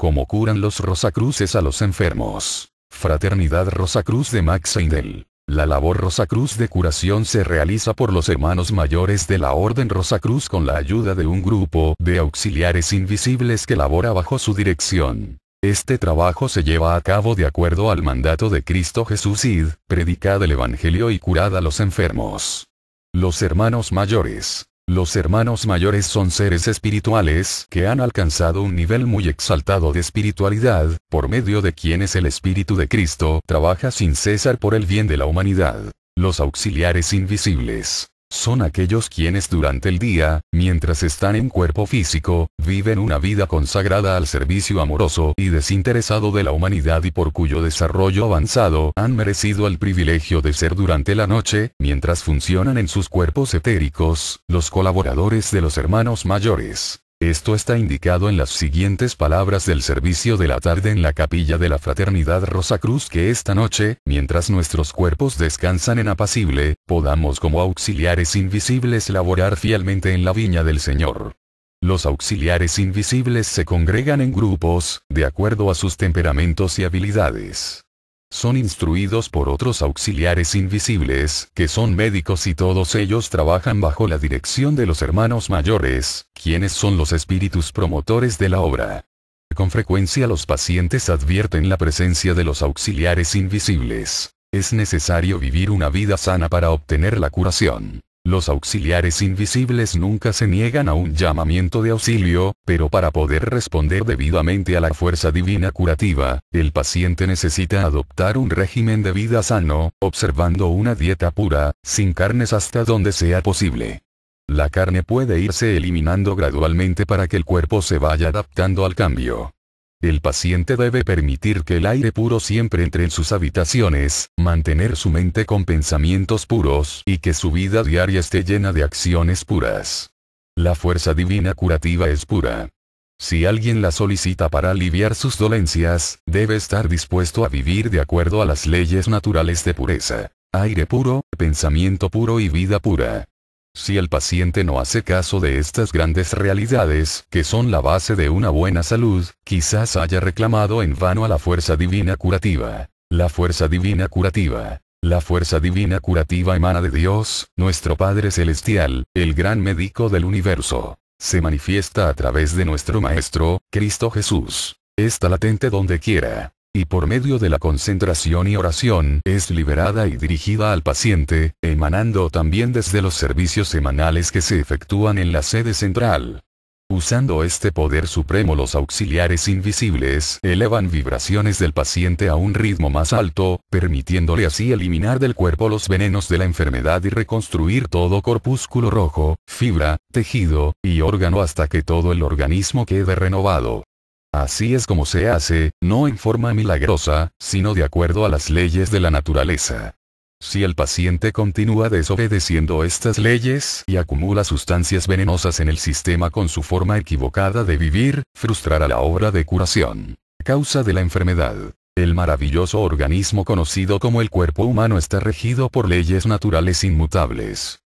cómo curan los Rosacruces a los enfermos. Fraternidad Rosacruz de Max Eindel. La labor Rosacruz de curación se realiza por los hermanos mayores de la Orden Rosacruz con la ayuda de un grupo de auxiliares invisibles que labora bajo su dirección. Este trabajo se lleva a cabo de acuerdo al mandato de Cristo Jesús id, predicad el Evangelio y curad a los enfermos. Los hermanos mayores, los hermanos mayores son seres espirituales que han alcanzado un nivel muy exaltado de espiritualidad, por medio de quienes el Espíritu de Cristo trabaja sin cesar por el bien de la humanidad. Los auxiliares invisibles son aquellos quienes durante el día, mientras están en cuerpo físico, viven una vida consagrada al servicio amoroso y desinteresado de la humanidad y por cuyo desarrollo avanzado han merecido el privilegio de ser durante la noche, mientras funcionan en sus cuerpos etéricos, los colaboradores de los hermanos mayores. Esto está indicado en las siguientes palabras del servicio de la tarde en la capilla de la Fraternidad Rosa Cruz que esta noche, mientras nuestros cuerpos descansan en apacible, podamos como auxiliares invisibles laborar fielmente en la viña del Señor. Los auxiliares invisibles se congregan en grupos, de acuerdo a sus temperamentos y habilidades son instruidos por otros auxiliares invisibles, que son médicos y todos ellos trabajan bajo la dirección de los hermanos mayores, quienes son los espíritus promotores de la obra. Con frecuencia los pacientes advierten la presencia de los auxiliares invisibles. Es necesario vivir una vida sana para obtener la curación. Los auxiliares invisibles nunca se niegan a un llamamiento de auxilio, pero para poder responder debidamente a la fuerza divina curativa, el paciente necesita adoptar un régimen de vida sano, observando una dieta pura, sin carnes hasta donde sea posible. La carne puede irse eliminando gradualmente para que el cuerpo se vaya adaptando al cambio. El paciente debe permitir que el aire puro siempre entre en sus habitaciones, mantener su mente con pensamientos puros y que su vida diaria esté llena de acciones puras. La fuerza divina curativa es pura. Si alguien la solicita para aliviar sus dolencias, debe estar dispuesto a vivir de acuerdo a las leyes naturales de pureza. Aire puro, pensamiento puro y vida pura. Si el paciente no hace caso de estas grandes realidades, que son la base de una buena salud, quizás haya reclamado en vano a la fuerza divina curativa. La fuerza divina curativa. La fuerza divina curativa emana de Dios, nuestro Padre Celestial, el gran médico del universo. Se manifiesta a través de nuestro Maestro, Cristo Jesús. Está latente donde quiera y por medio de la concentración y oración es liberada y dirigida al paciente, emanando también desde los servicios semanales que se efectúan en la sede central. Usando este poder supremo los auxiliares invisibles elevan vibraciones del paciente a un ritmo más alto, permitiéndole así eliminar del cuerpo los venenos de la enfermedad y reconstruir todo corpúsculo rojo, fibra, tejido, y órgano hasta que todo el organismo quede renovado. Así es como se hace, no en forma milagrosa, sino de acuerdo a las leyes de la naturaleza. Si el paciente continúa desobedeciendo estas leyes y acumula sustancias venenosas en el sistema con su forma equivocada de vivir, frustrará la obra de curación. Causa de la enfermedad. El maravilloso organismo conocido como el cuerpo humano está regido por leyes naturales inmutables.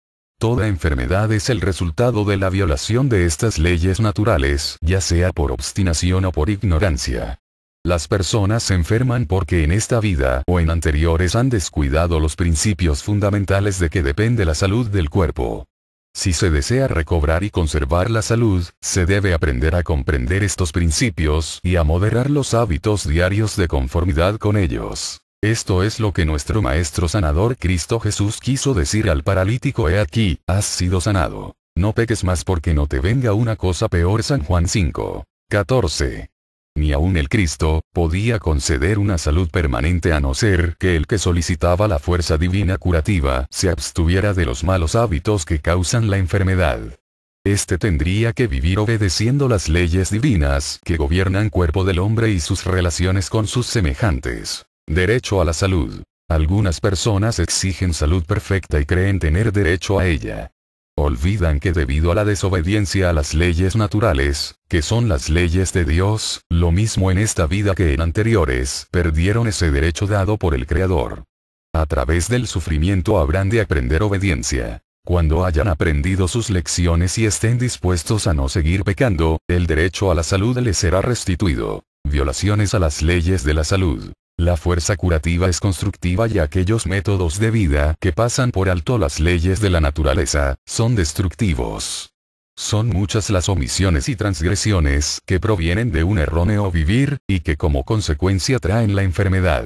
Toda enfermedad es el resultado de la violación de estas leyes naturales, ya sea por obstinación o por ignorancia. Las personas se enferman porque en esta vida o en anteriores han descuidado los principios fundamentales de que depende la salud del cuerpo. Si se desea recobrar y conservar la salud, se debe aprender a comprender estos principios y a moderar los hábitos diarios de conformidad con ellos. Esto es lo que nuestro Maestro Sanador Cristo Jesús quiso decir al paralítico He aquí, has sido sanado. No peques más porque no te venga una cosa peor San Juan 5. 14. Ni aun el Cristo, podía conceder una salud permanente a no ser que el que solicitaba la fuerza divina curativa se abstuviera de los malos hábitos que causan la enfermedad. Este tendría que vivir obedeciendo las leyes divinas que gobiernan cuerpo del hombre y sus relaciones con sus semejantes. Derecho a la salud. Algunas personas exigen salud perfecta y creen tener derecho a ella. Olvidan que debido a la desobediencia a las leyes naturales, que son las leyes de Dios, lo mismo en esta vida que en anteriores, perdieron ese derecho dado por el Creador. A través del sufrimiento habrán de aprender obediencia. Cuando hayan aprendido sus lecciones y estén dispuestos a no seguir pecando, el derecho a la salud les será restituido. Violaciones a las leyes de la salud. La fuerza curativa es constructiva y aquellos métodos de vida que pasan por alto las leyes de la naturaleza, son destructivos. Son muchas las omisiones y transgresiones que provienen de un erróneo vivir, y que como consecuencia traen la enfermedad.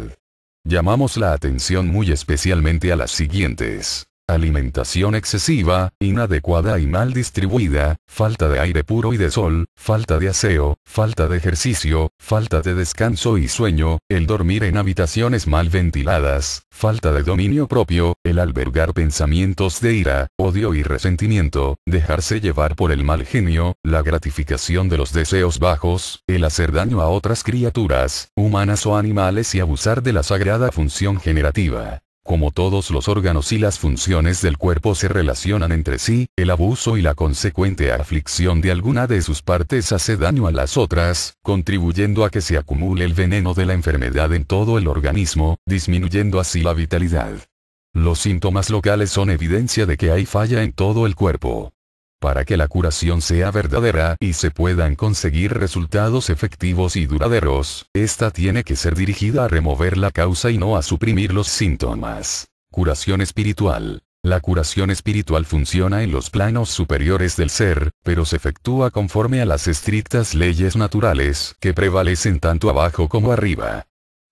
Llamamos la atención muy especialmente a las siguientes alimentación excesiva, inadecuada y mal distribuida, falta de aire puro y de sol, falta de aseo, falta de ejercicio, falta de descanso y sueño, el dormir en habitaciones mal ventiladas, falta de dominio propio, el albergar pensamientos de ira, odio y resentimiento, dejarse llevar por el mal genio, la gratificación de los deseos bajos, el hacer daño a otras criaturas, humanas o animales y abusar de la sagrada función generativa. Como todos los órganos y las funciones del cuerpo se relacionan entre sí, el abuso y la consecuente aflicción de alguna de sus partes hace daño a las otras, contribuyendo a que se acumule el veneno de la enfermedad en todo el organismo, disminuyendo así la vitalidad. Los síntomas locales son evidencia de que hay falla en todo el cuerpo. Para que la curación sea verdadera y se puedan conseguir resultados efectivos y duraderos, esta tiene que ser dirigida a remover la causa y no a suprimir los síntomas. Curación espiritual. La curación espiritual funciona en los planos superiores del ser, pero se efectúa conforme a las estrictas leyes naturales que prevalecen tanto abajo como arriba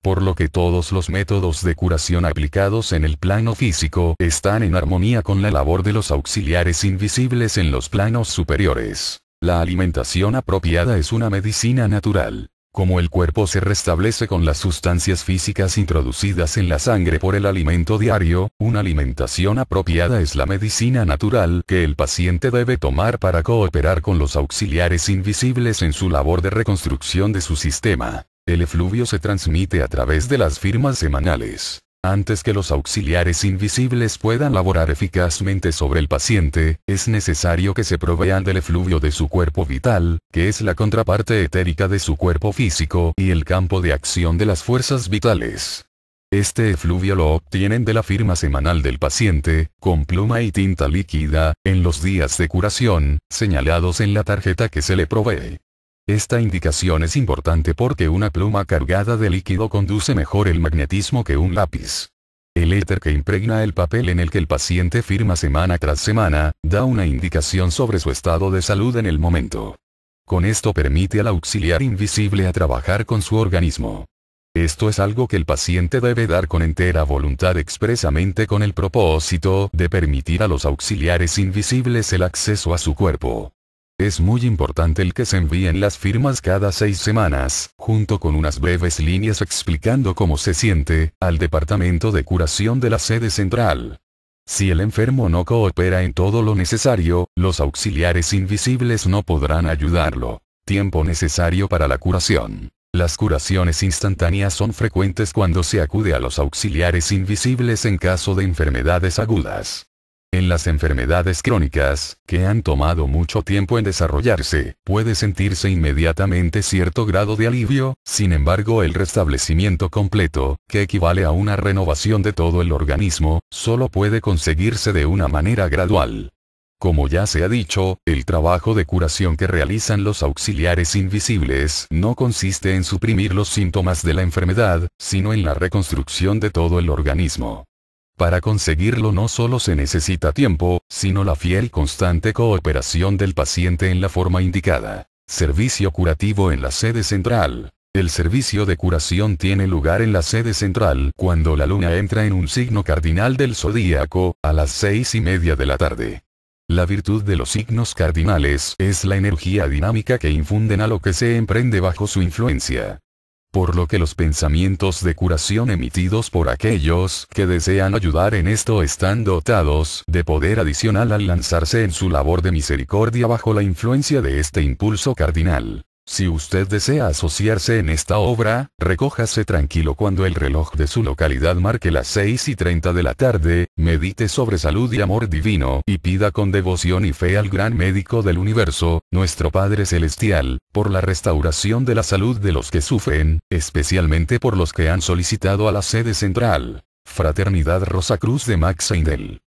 por lo que todos los métodos de curación aplicados en el plano físico están en armonía con la labor de los auxiliares invisibles en los planos superiores. La alimentación apropiada es una medicina natural. Como el cuerpo se restablece con las sustancias físicas introducidas en la sangre por el alimento diario, una alimentación apropiada es la medicina natural que el paciente debe tomar para cooperar con los auxiliares invisibles en su labor de reconstrucción de su sistema. El efluvio se transmite a través de las firmas semanales. Antes que los auxiliares invisibles puedan laborar eficazmente sobre el paciente, es necesario que se provean del efluvio de su cuerpo vital, que es la contraparte etérica de su cuerpo físico y el campo de acción de las fuerzas vitales. Este efluvio lo obtienen de la firma semanal del paciente, con pluma y tinta líquida, en los días de curación, señalados en la tarjeta que se le provee. Esta indicación es importante porque una pluma cargada de líquido conduce mejor el magnetismo que un lápiz. El éter que impregna el papel en el que el paciente firma semana tras semana, da una indicación sobre su estado de salud en el momento. Con esto permite al auxiliar invisible a trabajar con su organismo. Esto es algo que el paciente debe dar con entera voluntad expresamente con el propósito de permitir a los auxiliares invisibles el acceso a su cuerpo. Es muy importante el que se envíen las firmas cada seis semanas, junto con unas breves líneas explicando cómo se siente, al Departamento de Curación de la sede central. Si el enfermo no coopera en todo lo necesario, los auxiliares invisibles no podrán ayudarlo. Tiempo necesario para la curación. Las curaciones instantáneas son frecuentes cuando se acude a los auxiliares invisibles en caso de enfermedades agudas. En las enfermedades crónicas, que han tomado mucho tiempo en desarrollarse, puede sentirse inmediatamente cierto grado de alivio, sin embargo el restablecimiento completo, que equivale a una renovación de todo el organismo, solo puede conseguirse de una manera gradual. Como ya se ha dicho, el trabajo de curación que realizan los auxiliares invisibles no consiste en suprimir los síntomas de la enfermedad, sino en la reconstrucción de todo el organismo. Para conseguirlo no solo se necesita tiempo, sino la fiel y constante cooperación del paciente en la forma indicada. Servicio curativo en la sede central. El servicio de curación tiene lugar en la sede central cuando la luna entra en un signo cardinal del zodíaco, a las seis y media de la tarde. La virtud de los signos cardinales es la energía dinámica que infunden a lo que se emprende bajo su influencia por lo que los pensamientos de curación emitidos por aquellos que desean ayudar en esto están dotados de poder adicional al lanzarse en su labor de misericordia bajo la influencia de este impulso cardinal. Si usted desea asociarse en esta obra, recójase tranquilo cuando el reloj de su localidad marque las 6 y 30 de la tarde, medite sobre salud y amor divino, y pida con devoción y fe al gran médico del universo, nuestro Padre Celestial, por la restauración de la salud de los que sufren, especialmente por los que han solicitado a la sede central. Fraternidad Rosa Cruz de Max Eindel.